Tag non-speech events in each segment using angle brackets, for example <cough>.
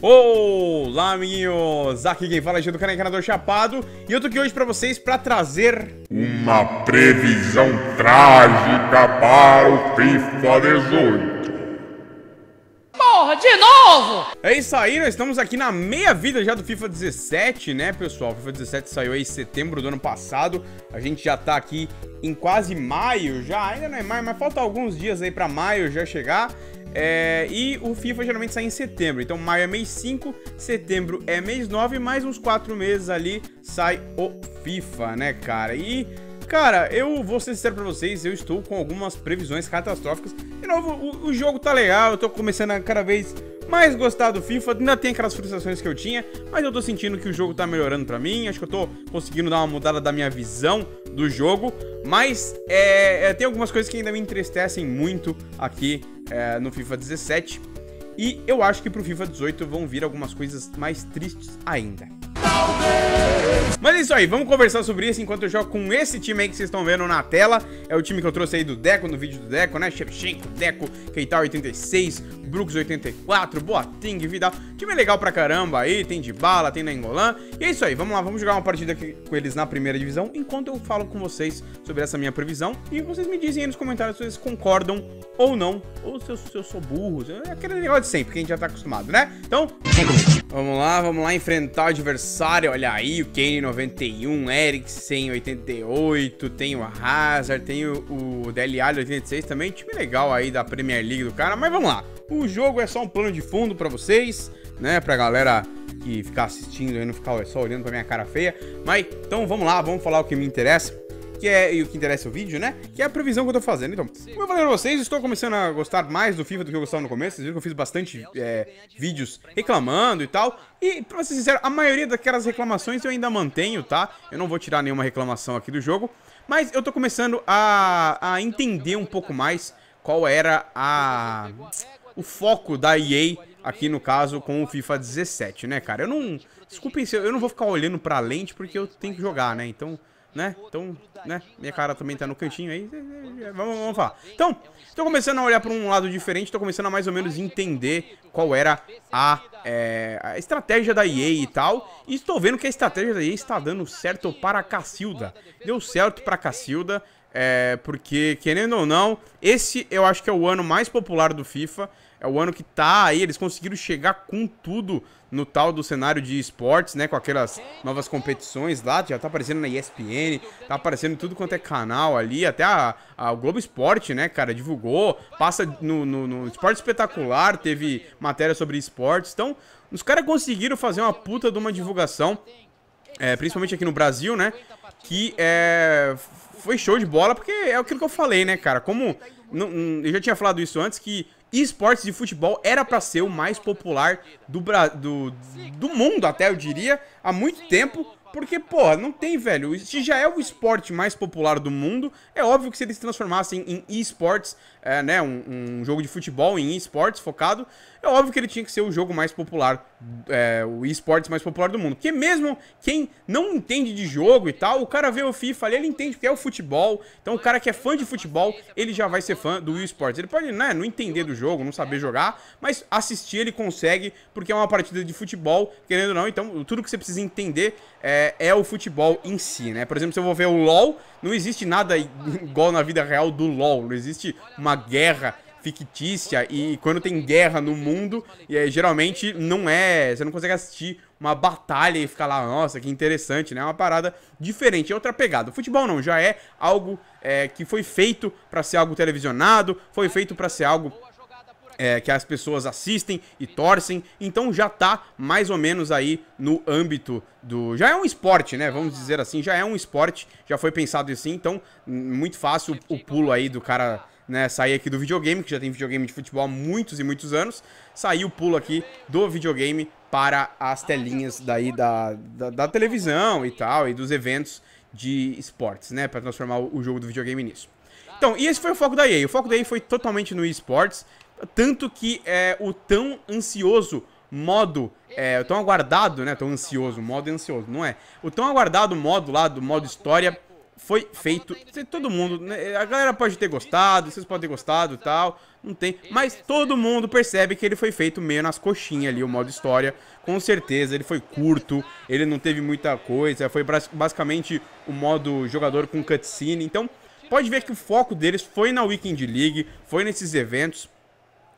Olá, amiguinhos! Aqui quem fala é o do canal Encanador Chapado e eu tô aqui hoje pra vocês pra trazer... Uma previsão trágica para o FIFA 18. Porra, de novo! É isso aí, nós estamos aqui na meia vida já do FIFA 17, né, pessoal? O FIFA 17 saiu aí em setembro do ano passado. A gente já tá aqui em quase maio já. Ainda não é maio, mas falta alguns dias aí pra maio já chegar. É, e o FIFA geralmente sai em setembro. Então, maio é mês 5, setembro é mês 9, mais uns 4 meses ali sai o FIFA, né, cara? E. Cara, eu vou ser sincero pra vocês, eu estou com algumas previsões catastróficas. De novo, o, o jogo tá legal, eu tô começando a cada vez mais gostar do FIFA, ainda tem aquelas frustrações que eu tinha, mas eu tô sentindo que o jogo tá melhorando pra mim, acho que eu tô conseguindo dar uma mudada da minha visão do jogo, mas é, é, tem algumas coisas que ainda me entristecem muito aqui é, no FIFA 17. E eu acho que pro FIFA 18 vão vir algumas coisas mais tristes ainda. Mas é isso aí, vamos conversar sobre isso enquanto eu jogo com esse time aí que vocês estão vendo na tela. É o time que eu trouxe aí do Deco, no vídeo do Deco, né? Shevchenko, Deco, Keita 86, Brooks 84, Boating, Vidal. Time legal pra caramba aí, tem de bala, tem na Engolan. E é isso aí, vamos lá, vamos jogar uma partida aqui com eles na primeira divisão, enquanto eu falo com vocês sobre essa minha previsão. E vocês me dizem aí nos comentários se vocês concordam ou não, ou se eu, se eu sou burro, é aquele negócio de sempre, que a gente já tá acostumado, né? Então... Vamos lá, vamos lá enfrentar o adversário. Olha aí, o Kane 91, Eriksen 88, tem o Hazard, tem o, o Dele 86 também. Time legal aí da Premier League do cara, mas vamos lá. O jogo é só um plano de fundo para vocês, né, pra galera que ficar assistindo e não ficar só olhando pra minha cara feia. Mas, então vamos lá, vamos falar o que me interessa que é e o que interessa é o vídeo, né? Que é a previsão que eu tô fazendo. Então, como eu falei pra vocês, estou começando a gostar mais do FIFA do que eu gostava no começo. Vocês viram que eu fiz bastante é, vídeos reclamando e tal. E, pra ser sincero, a maioria daquelas reclamações eu ainda mantenho, tá? Eu não vou tirar nenhuma reclamação aqui do jogo. Mas eu tô começando a, a entender um pouco mais qual era a o foco da EA aqui no caso com o FIFA 17, né, cara? Eu não, desculpem se eu, eu não vou ficar olhando para lente porque eu tenho que jogar, né? Então, né? Então, né? Minha cara também tá no cantinho aí. É, é, é, vamos, vamos falar. Então, tô começando a olhar para um lado diferente, tô começando a mais ou menos entender qual era a, é, a estratégia da EA e tal. E estou vendo que a estratégia da EA está dando certo para a Cacilda. Deu certo para a Cacilda. É, porque, querendo ou não, esse eu acho que é o ano mais popular do FIFA é o ano que tá aí, eles conseguiram chegar com tudo no tal do cenário de esportes, né, com aquelas novas competições lá, já tá aparecendo na ESPN, tá aparecendo tudo quanto é canal ali, até a, a Globo Esporte, né, cara, divulgou, passa no, no, no Esporte Espetacular, teve matéria sobre esportes, então os caras conseguiram fazer uma puta de uma divulgação, é, principalmente aqui no Brasil, né, que é, foi show de bola, porque é aquilo que eu falei, né, cara, como, hum, eu já tinha falado isso antes, que esportes de futebol era para ser o mais popular do, do, do mundo, até eu diria, há muito tempo, porque, porra, não tem, velho. Se já é o esporte mais popular do mundo. É óbvio que se eles se transformassem em esportes, é, né, um, um, jogo de futebol em esportes focado, é óbvio que ele tinha que ser o jogo mais popular, é, o esportes mais popular do mundo. Porque mesmo quem não entende de jogo e tal, o cara vê o FIFA ali, ele entende que é o futebol. Então o cara que é fã de futebol, ele já vai ser fã do esportes. Ele pode, né, não entender do jogo, não saber jogar, mas assistir ele consegue, porque é uma partida de futebol, querendo ou não. Então tudo que você precisa entender é é, é, o futebol em si, né? Por exemplo, se eu vou ver o LoL, não existe nada <laughs> igual na vida real do LoL. Não existe uma guerra fictícia e quando tem guerra no mundo, e geralmente não é, você não consegue assistir uma batalha e ficar lá, nossa, que interessante, né? É uma parada diferente, é outra pegada. O futebol não, já é algo é, que foi feito para ser algo televisionado, foi feito para ser algo é, que as pessoas assistem e torcem, então já tá mais ou menos aí no âmbito do. Já é um esporte, né? Vamos dizer assim, já é um esporte, já foi pensado assim, então hum, muito fácil o pulo aí do cara né, sair aqui do videogame, que já tem videogame de futebol há muitos e muitos anos, sair o pulo aqui do videogame para as telinhas daí da, da, da televisão e tal, e dos eventos de esportes, né? Para transformar o jogo do videogame nisso. Então, e esse foi o foco da EA. O foco da EA foi totalmente no esportes. Tanto que é o tão ansioso modo, é, tão aguardado, né? Tão ansioso, modo ansioso, não é? O tão aguardado modo lá, do modo história, foi feito. Todo mundo, né? a galera pode ter gostado, vocês podem ter gostado e tal, não tem. Mas todo mundo percebe que ele foi feito meio nas coxinhas ali, o modo história. Com certeza, ele foi curto, ele não teve muita coisa, foi basicamente o modo jogador com cutscene. Então, pode ver que o foco deles foi na Weekend League, foi nesses eventos.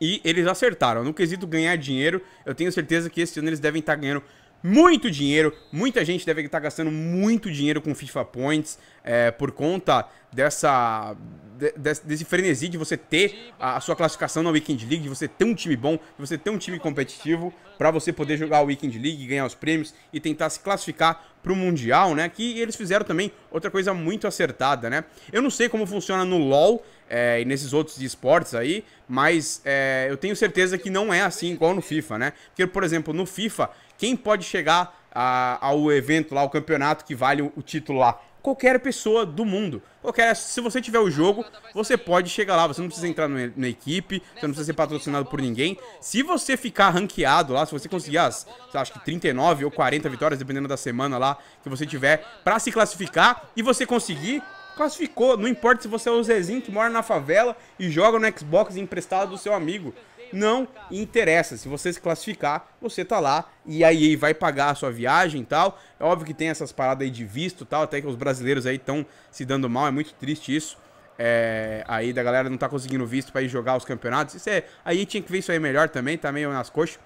E eles acertaram. No quesito ganhar dinheiro, eu tenho certeza que esse ano eles devem estar tá ganhando muito dinheiro. Muita gente deve estar tá gastando muito dinheiro com FIFA Points é, por conta dessa de, desse frenesi de você ter a, a, sua classificação na Weekend League, de você ter um time bom, de você ter um time competitivo para você poder jogar a Weekend League, ganhar os prêmios e tentar se classificar para o Mundial, né? Que eles fizeram também outra coisa muito acertada, né? Eu não sei como funciona no LoL, é, e nesses outros esportes aí, mas é, eu tenho certeza que não é assim igual no FIFA, né? Porque, por exemplo, no FIFA, quem pode chegar a, ao evento lá, ao campeonato que vale o, o título lá? Qualquer pessoa do mundo. Qualquer, se você tiver o jogo, você pode chegar lá. Você não precisa entrar na equipe, você não precisa ser patrocinado por ninguém. Se você ficar ranqueado lá, se você conseguir as, acho que 39 ou 40 vitórias, dependendo da semana lá que você tiver, para se classificar e você conseguir classificou. Não importa se você é o Zezinho que mora na favela e joga no Xbox emprestado do seu amigo. Não interessa. Se você se classificar, você tá lá e aí vai pagar a sua viagem e tal. É óbvio que tem essas paradas aí de visto tal, até que os brasileiros aí estão se dando mal, é muito triste isso. É, aí da galera não tá conseguindo visto para ir jogar os campeonatos. Isso é, aí tinha que ver isso aí melhor também, tá meio nas coxas.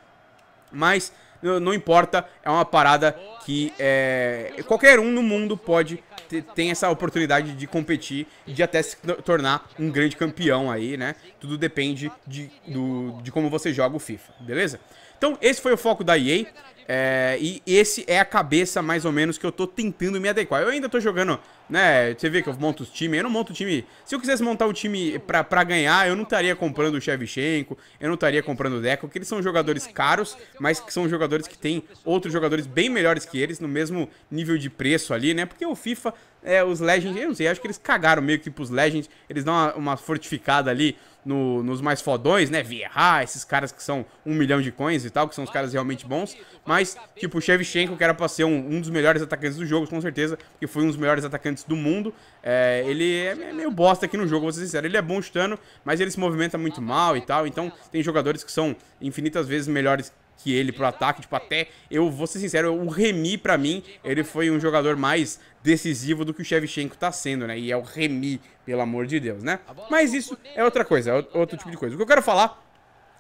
Mas não importa, é uma parada que é, qualquer um no mundo pode ter, tem essa oportunidade de competir e de até se tornar um grande campeão aí, né? Tudo depende de, do, de como você joga o FIFA, beleza? Então, esse foi o foco da EA. É, e esse é a cabeça, mais ou menos, que eu tô tentando me adequar. Eu ainda tô jogando, né? Você vê que eu monto os times, eu não monto o time. Se eu quisesse montar o um time pra, pra ganhar, eu não estaria comprando o Shevchenko, eu não estaria comprando o Deco, porque eles são jogadores caros, mas que são jogadores que têm outros jogadores bem melhores que eles, no mesmo nível de preço ali, né? Porque o FIFA, é, os Legends, eu não sei, acho que eles cagaram meio que pros Legends, eles dão uma, uma fortificada ali no, nos mais fodões, né? Vierra, esses caras que são um milhão de coins e tal, que são os caras realmente bons, mas mas, tipo, o Shevchenko, que era pra ser um, um, dos melhores atacantes do jogo, com certeza, que foi um dos melhores atacantes do mundo, é, ele é, é meio bosta aqui no jogo, vou ser sincero. Ele é bom chutando, mas ele se movimenta muito mal e tal. Então, tem jogadores que são infinitas vezes melhores que ele pro ataque, tipo, até, eu vou ser sincero, o Remy, para mim, ele foi um jogador mais decisivo do que o Shevchenko tá sendo, né, e é o Remy, pelo amor de Deus, né, mas isso é outra coisa, é outro tipo de coisa. O que eu quero falar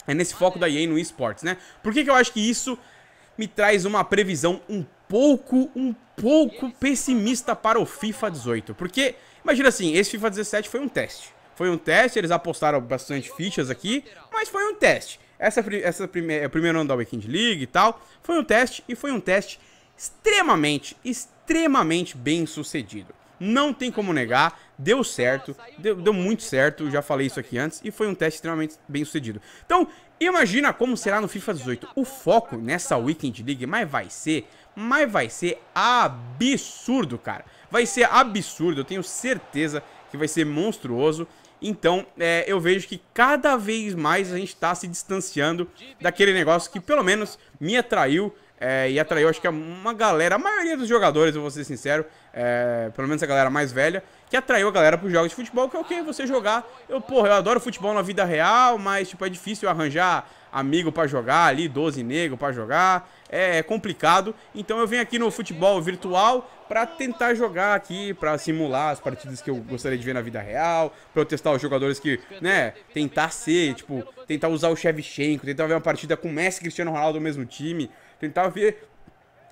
é nesse foco da EA no esportes, né, por que que eu acho que isso me traz uma previsão um pouco, um pouco pessimista para o FIFA 18. Porque, imagina assim, esse FIFA 17 foi um teste. Foi um teste, eles apostaram bastante fichas aqui, mas foi um teste. Essa, essa primeira, o é, primeiro ano da Weekend League e tal, foi um teste e foi um teste extremamente, extremamente bem sucedido não tem como negar, deu certo, deu, deu muito certo, já falei isso aqui antes, e foi um teste extremamente bem sucedido. Então, imagina como será no FIFA 18. O foco nessa Weekend League, mas vai ser, mas vai ser absurdo, cara. Vai ser absurdo, eu tenho certeza que vai ser monstruoso. Então, é, eu vejo que cada vez mais a gente está se distanciando daquele negócio que pelo menos me atraiu é, e atraiu, acho que é uma galera, a maioria dos jogadores, eu vou ser sincero, é, pelo menos a galera mais velha, que atraiu a galera para os jogos de futebol, que é o que você jogar. Eu, porra, eu adoro futebol na vida real, mas, tipo, é difícil arranjar amigo para jogar ali, 12 negro para jogar, é, é, complicado. Então eu venho aqui no futebol virtual para tentar jogar aqui, para simular as partidas que eu gostaria de ver na vida real, para eu testar os jogadores que, né, tentar ser, tipo, tentar usar o Shevchenko, tentar ver uma partida com Messi e Cristiano Ronaldo no mesmo time tentar ver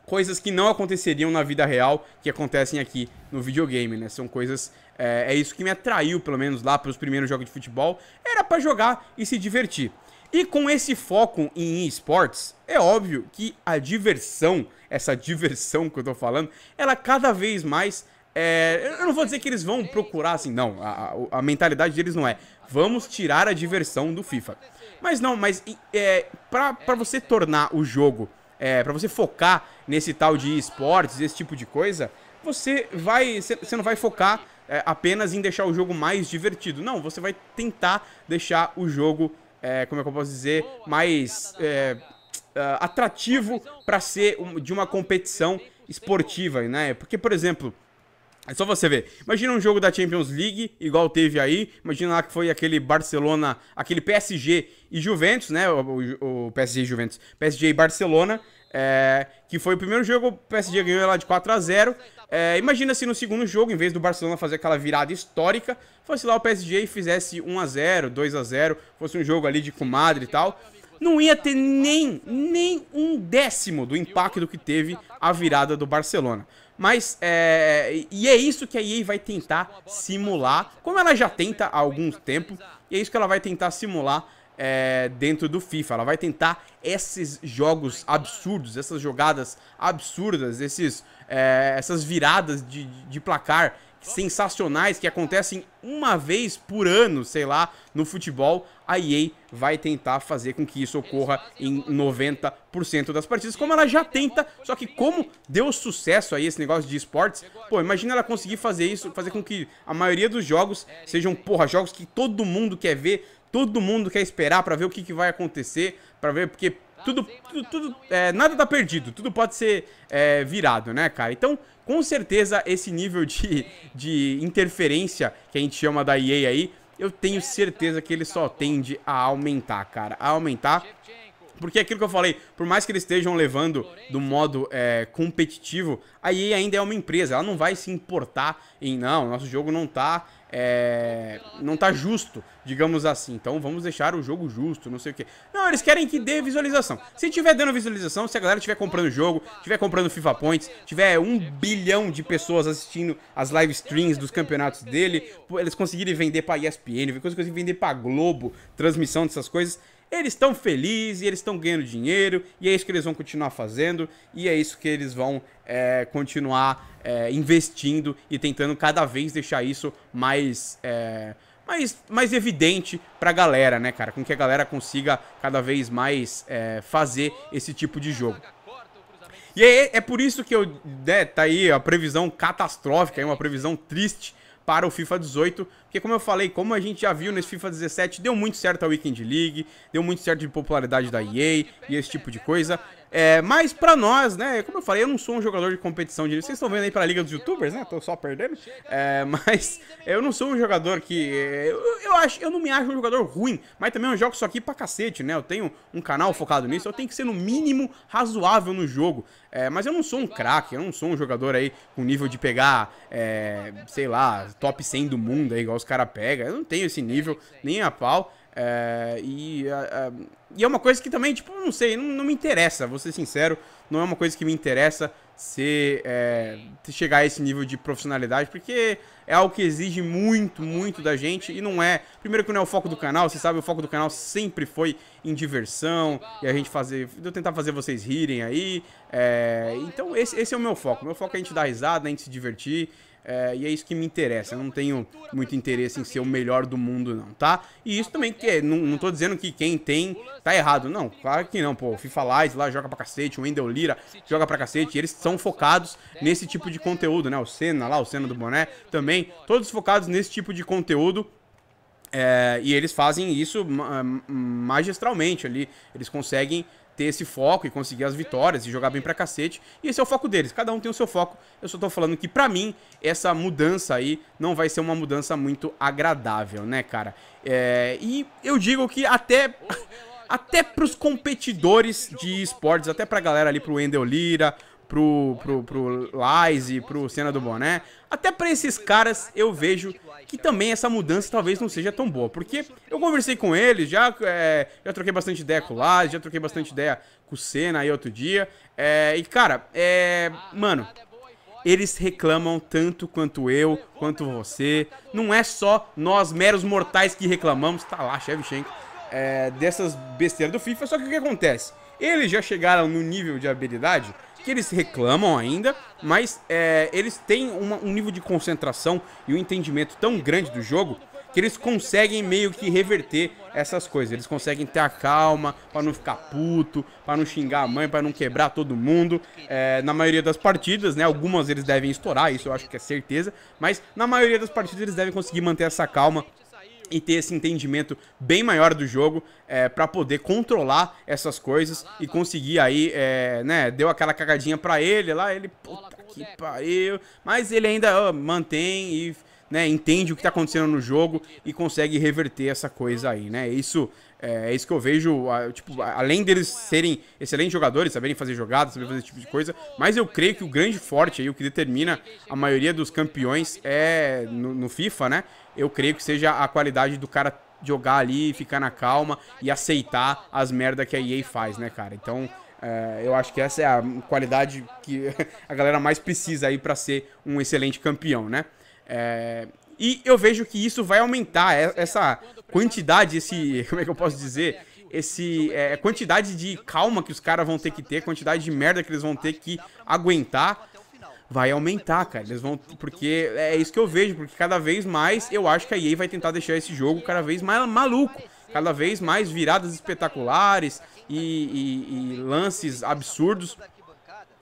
coisas que não aconteceriam na vida real que acontecem aqui no videogame, né? São coisas. É, é isso que me atraiu, pelo menos lá para os primeiros jogos de futebol. Era para jogar e se divertir. E com esse foco em esportes, é óbvio que a diversão, essa diversão que eu tô falando, ela cada vez mais. É, eu não vou dizer que eles vão procurar assim, não. A, a, mentalidade deles não é. Vamos tirar a diversão do FIFA. Mas não, mas é, para você tornar o jogo é, para você focar nesse tal de esportes, esse tipo de coisa, você vai, você não vai focar é, apenas em deixar o jogo mais divertido. Não, você vai tentar deixar o jogo, é, como é que eu posso dizer, mais é, é atrativo para ser de uma competição esportiva, né? Porque, por exemplo, é só você ver. Imagina um jogo da Champions League, igual teve aí. Imagina lá que foi aquele Barcelona, aquele PSG e Juventus, né? O, o, o PSG e Juventus. PSG e Barcelona. É, que foi o primeiro jogo, o PSG ganhou lá de 4 a 0 é, Imagina se no segundo jogo, em vez do Barcelona fazer aquela virada histórica, fosse lá o PSG e fizesse 1 a 0 2 a 0 fosse um jogo ali de comadre e tal não ia ter nem, nem um décimo do impacto que teve a virada do Barcelona. Mas é, e é isso que a EA vai tentar simular, como ela já tenta há algum tempo, e é isso que ela vai tentar simular é, dentro do FIFA. Ela vai tentar esses jogos absurdos, essas jogadas absurdas, esses, é, essas viradas de, de placar sensacionais que acontecem uma vez por ano, sei lá, no futebol, a EA vai tentar fazer com que isso ocorra em 90% das partidas, como ela já tenta, só que como deu sucesso aí esse negócio de esportes, pô, imagina ela conseguir fazer isso, fazer com que a maioria dos jogos sejam, porra, jogos que todo mundo quer ver, todo mundo quer esperar para ver o que, que vai acontecer, para ver, porque tudo, tudo, tudo é, nada tá perdido, tudo pode ser é, virado, né, cara? Então, com certeza, esse nível de, de interferência que a gente chama da EA aí, eu tenho certeza que ele só tende a aumentar, cara, a aumentar. Porque é aquilo que eu falei, por mais que eles estejam levando do modo é, competitivo, a EA ainda é uma empresa, ela não vai se importar em, não, nosso jogo não tá é, não tá justo, digamos assim. Então vamos deixar o jogo justo, não sei o que. Não, eles querem que dê visualização. Se tiver dando visualização, se a galera estiver comprando o jogo, estiver comprando FIFA Points, tiver um bilhão de pessoas assistindo as live streams dos campeonatos dele, eles conseguirem vender pra ESPN, conseguirem vender pra Globo, transmissão dessas coisas, eles estão felizes e eles estão ganhando dinheiro e é isso que eles vão continuar fazendo e é isso que eles vão é, continuar é, investindo e tentando cada vez deixar isso mais é, mais, mais evidente pra galera, né, cara? Com que a galera consiga cada vez mais é, fazer esse tipo de jogo. E é, é por isso que eu, né, tá aí a previsão catastrófica, é uma previsão triste para o FIFA 18, porque como eu falei, como a gente já viu nesse FIFA 17, deu muito certo a Weekend League, deu muito certo de popularidade da EA e esse tipo de coisa. É, mas pra nós, né, como eu falei, eu não sou um jogador de competição de Vocês estão vendo aí pra Liga dos Youtubers, né? Tô só perdendo. É, <laughs> mas eu não sou um jogador que... É, eu, eu, acho, eu não me acho um jogador ruim, mas também eu jogo isso aqui pra cacete, né? Eu tenho um canal focado nisso, eu tenho que ser no mínimo razoável no jogo. É, mas eu não sou um craque, eu não sou um jogador aí com nível de pegar, é, sei lá, top 100 do mundo aí, igual os caras pegam. Eu não tenho esse nível, nem a pau. É, e, é, é, e, é uma coisa que também, tipo, não sei, não, não, me interessa, vou ser sincero, não é uma coisa que me interessa ser, é, chegar a esse nível de profissionalidade, porque é algo que exige muito, muito da gente e não é. Primeiro, que não é o foco do canal, você sabe, o foco do canal sempre foi em diversão e a gente fazer. Eu tentar fazer vocês rirem aí. É, então, esse, esse é o meu foco. Meu foco é a gente dar risada, a gente se divertir. É, e é isso que me interessa. Eu não tenho muito interesse em ser o melhor do mundo, não, tá? E isso também que é, não, não tô dizendo que quem tem tá errado. Não, claro que não, pô. O FIFA Live lá joga pra cacete, o Wendel Lira joga pra cacete. eles são focados nesse tipo de conteúdo, né? O Senna lá, o Senna do Boné também. Todos focados nesse tipo de conteúdo. É, e eles fazem isso magistralmente ali. Eles conseguem ter esse foco e conseguir as vitórias e jogar bem pra cacete. E esse é o foco deles, cada um tem o seu foco. Eu só tô falando que, pra mim, essa mudança aí não vai ser uma mudança muito agradável, né, cara? É... E eu digo que até. até pros competidores de esportes, até pra galera ali, pro Wendel Lira, pro, pro, pro Lies e pro Cena do Boné. Até pra esses caras eu vejo que também essa mudança talvez não seja tão boa. Porque eu conversei com eles, já, é, já troquei bastante ideia com o Lies, já troquei bastante ideia com o Senna aí outro dia. É, e cara, é. Mano. Eles reclamam tanto quanto eu, quanto você. Não é só nós, meros mortais, que reclamamos. Tá lá, Shevchenko. É, dessas besteiras do FIFA. Só que o que acontece? Eles já chegaram no nível de habilidade que eles reclamam ainda, mas é, eles têm uma, um nível de concentração e um entendimento tão grande do jogo que eles conseguem meio que reverter essas coisas. Eles conseguem ter a calma para não ficar puto, para não xingar a mãe, para não quebrar todo mundo. É, na maioria das partidas, né? Algumas eles devem estourar, isso eu acho que é certeza. Mas na maioria das partidas eles devem conseguir manter essa calma e ter esse entendimento bem maior do jogo é, para poder controlar essas coisas e conseguir aí, é, né, deu aquela cagadinha para ele lá, ele, puta que pariu, mas ele ainda ó, mantém e, né, entende o que tá acontecendo no jogo e consegue reverter essa coisa aí, né, isso... É, é isso que eu vejo, tipo, além deles serem excelentes jogadores, saberem fazer jogadas, saberem fazer esse tipo de coisa, mas eu creio que o grande forte aí, o que determina a maioria dos campeões é no, no FIFA, né? eu creio que seja a qualidade do cara jogar ali, ficar na calma e aceitar as merdas que a EA faz, né, cara? Então, é, eu acho que essa é a qualidade que <laughs> a galera mais precisa aí para ser um excelente campeão, né? É, e eu vejo que isso vai aumentar essa quantidade, esse, <laughs> como é que eu posso dizer, esse é, quantidade de calma que os caras vão ter que ter, quantidade de merda que eles vão ter que aguentar vai aumentar, cara. Eles vão. Porque é isso que eu vejo, porque cada vez mais eu acho que a EA vai tentar deixar esse jogo cada vez mais maluco. Cada vez mais viradas espetaculares e, e, e lances absurdos.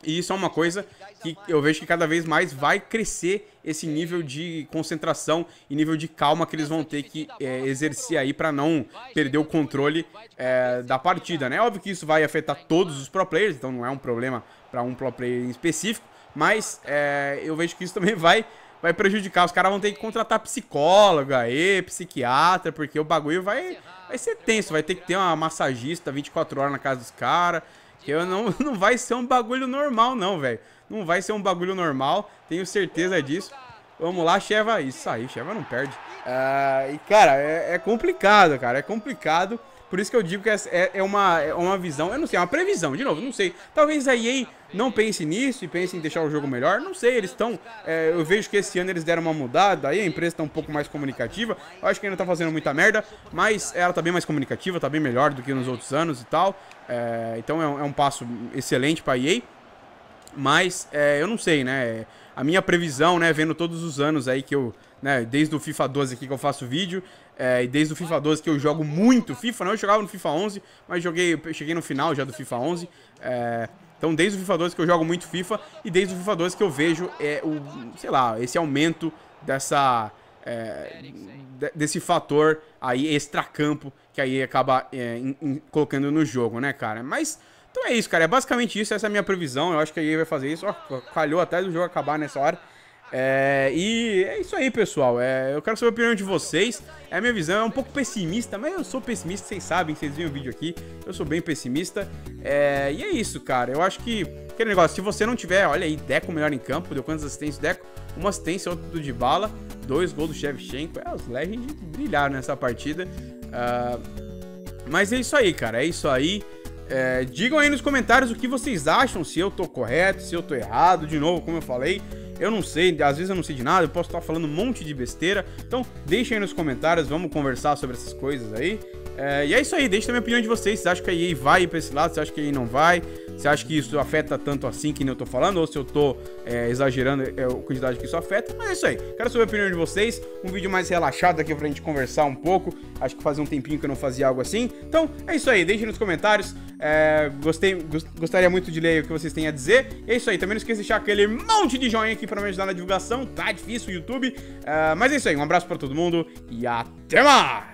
E isso é uma coisa que eu vejo que cada vez mais vai crescer esse nível de concentração e nível de calma que eles vão ter que é, exercer aí para não perder o controle é, da partida, né? Óbvio que isso vai afetar todos os pro players, então não é um problema para um pro player em específico, mas é, eu vejo que isso também vai, vai prejudicar. Os caras vão ter que contratar psicóloga e psiquiatra, porque o bagulho vai, vai ser tenso. Vai ter que ter uma massagista 24 horas na casa dos caras. Que não, <laughs> não vai ser um bagulho normal, não, velho. Não vai ser um bagulho normal, tenho certeza disso. Vamos lá, Cheva. Isso aí, Cheva não perde. Ah, e, cara, é, é complicado, cara. É complicado. Por isso que eu digo que é, é, é, uma, é uma visão, eu não sei, é uma previsão, de novo, não sei. Talvez a EA não pense nisso e pense em deixar o jogo melhor, não sei, eles estão... É, eu vejo que esse ano eles deram uma mudada, aí a empresa está um pouco mais comunicativa, eu acho que ainda está fazendo muita merda, mas ela está bem mais comunicativa, está bem melhor do que nos outros anos e tal. É, então é um, é um passo excelente a EA. Mas é, eu não sei, né? A minha previsão, né? Vendo todos os anos aí que eu. Né, desde o FIFA 12 aqui que eu faço vídeo. É, e desde o FIFA 12 que eu jogo muito FIFA, não, eu jogava no FIFA 11, mas joguei, cheguei no final já do FIFA 11. É, então desde o FIFA 12 que eu jogo muito FIFA e desde o FIFA 12 que eu vejo é o, sei lá, esse aumento dessa é, desse fator aí extra campo que aí acaba in, é, in, colocando no jogo, né, cara? Mas então é isso, cara. É basicamente isso. Essa é a minha previsão. Eu acho que a EA vai fazer isso. Ó, calhou até do jogo acabar nessa hora. É, e é isso aí, pessoal. É, eu quero saber a opinião de vocês. É a minha visão, é um pouco pessimista, mas eu sou pessimista, vocês sabem, vocês viram o vídeo aqui. Eu sou bem pessimista. É, e é isso, cara. Eu acho que aquele negócio, se você não tiver, olha aí, Deco melhor em campo, deu quantas assistências Deco? Uma assistência, outra do Bala, dois gols do Shevchenko. É, os Legends brilharam nessa partida. Uh, mas é isso aí, cara. É isso aí. É, digam aí nos comentários o que vocês acham, se eu tô correto, se eu tô errado. De novo, como eu falei, eu não sei, às vezes eu não sei de nada, eu posso estar falando um monte de besteira. Então, deixem aí nos comentários, vamos conversar sobre essas coisas aí. É, e é isso aí, deixa também a opinião de vocês. Vocês acham que a EA vai ir pra esse lado, vocês acham que a EA não vai? Você acha que isso afeta tanto assim que nem eu tô falando? Ou se eu tô é, exagerando é, a quantidade que isso afeta? Mas é isso aí. Quero saber a opinião de vocês. Um vídeo mais relaxado aqui pra gente conversar um pouco. Acho que fazia um tempinho que eu não fazia algo assim. Então, é isso aí. Deixe nos comentários. É, gostei, gost, gostaria muito de ler o que vocês têm a dizer. É isso aí. Também não esqueça de deixar aquele monte de joinha aqui pra me ajudar na divulgação. Tá difícil o YouTube. É, mas é isso aí. Um abraço pra todo mundo e até mais!